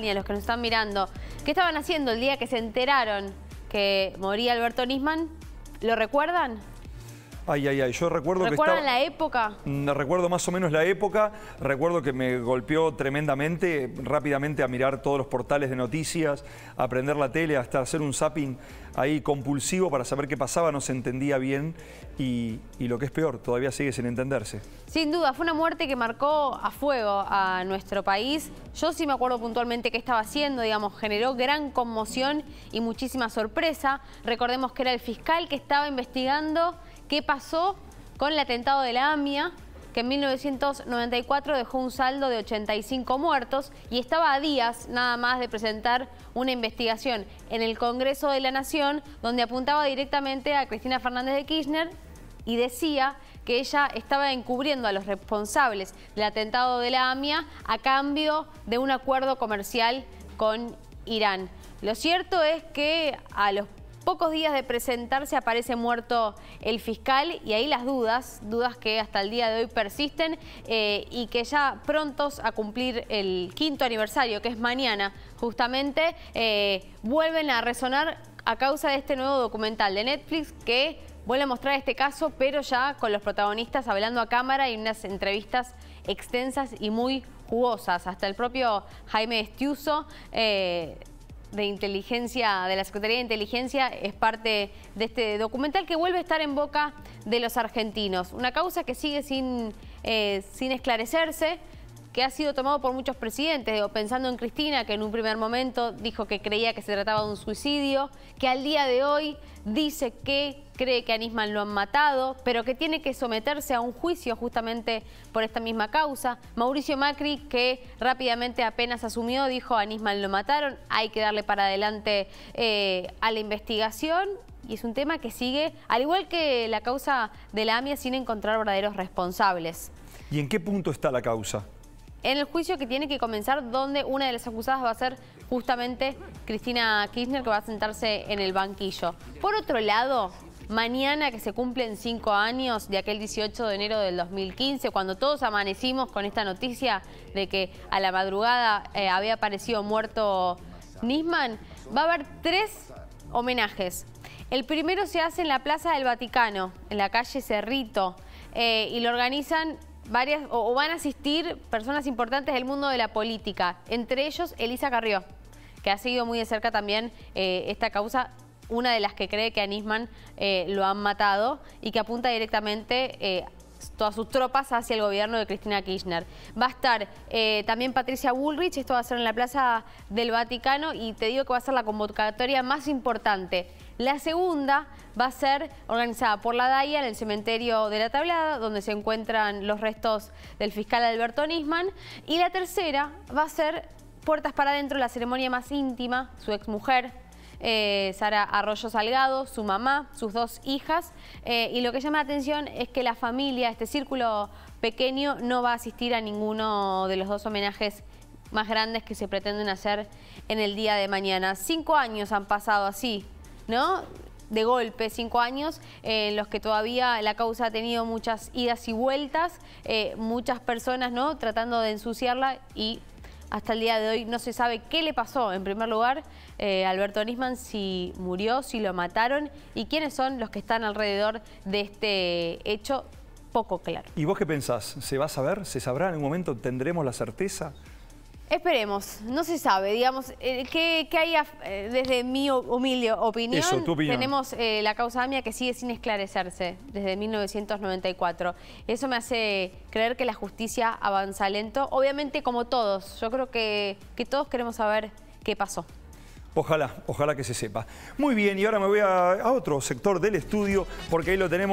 y a los que nos están mirando, ¿qué estaban haciendo el día que se enteraron que moría Alberto Nisman? ¿Lo recuerdan? Ay, ay, ay. Yo recuerdo que estaba... la época? Mm, recuerdo más o menos la época. Recuerdo que me golpeó tremendamente, rápidamente a mirar todos los portales de noticias, a prender la tele, hasta hacer un zapping ahí compulsivo para saber qué pasaba. No se entendía bien y, y lo que es peor, todavía sigue sin entenderse. Sin duda, fue una muerte que marcó a fuego a nuestro país. Yo sí me acuerdo puntualmente qué estaba haciendo, digamos, generó gran conmoción y muchísima sorpresa. Recordemos que era el fiscal que estaba investigando qué pasó con el atentado de la AMIA, que en 1994 dejó un saldo de 85 muertos y estaba a días nada más de presentar una investigación en el Congreso de la Nación donde apuntaba directamente a Cristina Fernández de Kirchner y decía que ella estaba encubriendo a los responsables del atentado de la AMIA a cambio de un acuerdo comercial con Irán. Lo cierto es que a los Pocos días de presentarse aparece muerto el fiscal y ahí las dudas, dudas que hasta el día de hoy persisten eh, y que ya prontos a cumplir el quinto aniversario, que es mañana justamente, eh, vuelven a resonar a causa de este nuevo documental de Netflix que vuelve a mostrar este caso, pero ya con los protagonistas hablando a cámara y unas entrevistas extensas y muy jugosas. Hasta el propio Jaime Estiuso... Eh, de Inteligencia, de la Secretaría de Inteligencia, es parte de este documental que vuelve a estar en boca de los argentinos. Una causa que sigue sin, eh, sin esclarecerse, que ha sido tomado por muchos presidentes, pensando en Cristina, que en un primer momento dijo que creía que se trataba de un suicidio, que al día de hoy dice que cree que a lo han matado, pero que tiene que someterse a un juicio justamente por esta misma causa. Mauricio Macri, que rápidamente apenas asumió, dijo a lo mataron, hay que darle para adelante eh, a la investigación y es un tema que sigue, al igual que la causa de la AMIA, sin encontrar verdaderos responsables. ¿Y en qué punto está la causa? en el juicio que tiene que comenzar, donde una de las acusadas va a ser justamente Cristina Kirchner, que va a sentarse en el banquillo. Por otro lado, mañana que se cumplen cinco años de aquel 18 de enero del 2015, cuando todos amanecimos con esta noticia de que a la madrugada eh, había aparecido muerto Nisman, va a haber tres homenajes. El primero se hace en la Plaza del Vaticano, en la calle Cerrito, eh, y lo organizan varias o, van a asistir personas importantes del mundo de la política, entre ellos Elisa Carrió, que ha seguido muy de cerca también eh, esta causa una de las que cree que a eh, lo han matado y que apunta directamente eh, todas sus tropas hacia el gobierno de Cristina Kirchner. Va a estar también Patricia Bullrich, esto va a ser en la Plaza del Vaticano y te digo que va a ser la convocatoria más importante la segunda va a ser organizada por la DAIA en el cementerio de la Tablada, donde se encuentran los restos del fiscal Alberto Nisman. Y la tercera va a ser Puertas para Adentro, la ceremonia más íntima, su exmujer, eh, Sara Arroyo Salgado, su mamá, sus dos hijas. Eh, y lo que llama la atención es que la familia, este círculo pequeño, no va a asistir a ninguno de los dos homenajes más grandes que se pretenden hacer en el día de mañana. Cinco años han pasado así ¿no? de golpe, cinco años en los que todavía la causa ha tenido muchas idas y vueltas, eh, muchas personas ¿no? tratando de ensuciarla y hasta el día de hoy no se sabe qué le pasó. En primer lugar, eh, Alberto Nisman, si murió, si lo mataron y quiénes son los que están alrededor de este hecho poco claro. ¿Y vos qué pensás? ¿Se va a saber? ¿Se sabrá en un momento? ¿Tendremos la certeza? Esperemos, no se sabe, digamos, eh, qué que, eh, desde mi humilde opinión, tenemos eh, la causa AMIA que sigue sin esclarecerse desde 1994. Eso me hace creer que la justicia avanza lento, obviamente como todos, yo creo que, que todos queremos saber qué pasó. Ojalá, ojalá que se sepa. Muy bien, y ahora me voy a otro sector del estudio porque ahí lo tenemos.